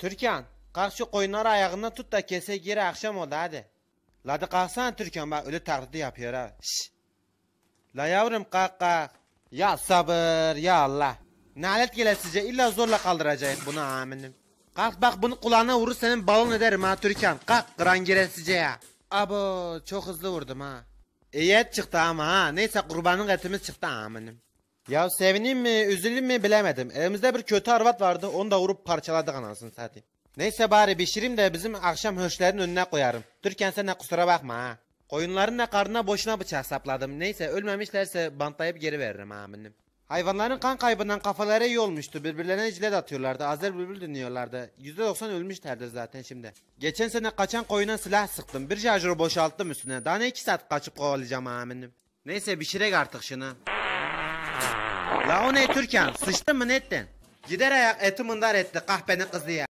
Türkan, kalk şu koyunları ayağından tut da kese gir akşam oldu hadi. Ladi kalksana Türkan bak öyle taklidi yapıyor ha. Şşş. La yavrum kalk kalk. Ya sabır ya Allah. Nalet gele illa zorla kaldıracak bunu aminim. Kalk bak bunu kulağına vurur senin balon ederim ha Türkan. Kalk kıran gire ya. Abo çok hızlı vurdum ha. İyi et çıktı ama ha. Neyse kurbanın etimiz çıktı aminim. Ya sevineyim mi, üzüleyim mi bilemedim. Evimizde bir kötü arvat vardı. Onu da vurup parçaladık anasını satayım. Neyse bari pişireyim de bizim akşam hörşlerin önüne koyarım. Türkan sen de kusura bakma ha. Koyunların da karnına boşuna bıçak sapladım. Neyse ölmemişlerse bantlayıp geri veririm aminim. Hayvanların kan kaybından kafaları iyi olmuştu. Birbirlerine cilet atıyorlardı. Azer bülbül dinliyorlardı. %90 ölmüşlerdi zaten şimdi. Geçen sene kaçan koyuna silah sıktım. Bir şarjörü boşalttım üstüne. Daha ne iki saat kaçıp kovalayacağım aminim. Neyse pişirek artık şunu. La o ne Türkan? Sıçtın mı nettin? Gider ayak eti mındar etti kahpenin kızı ya.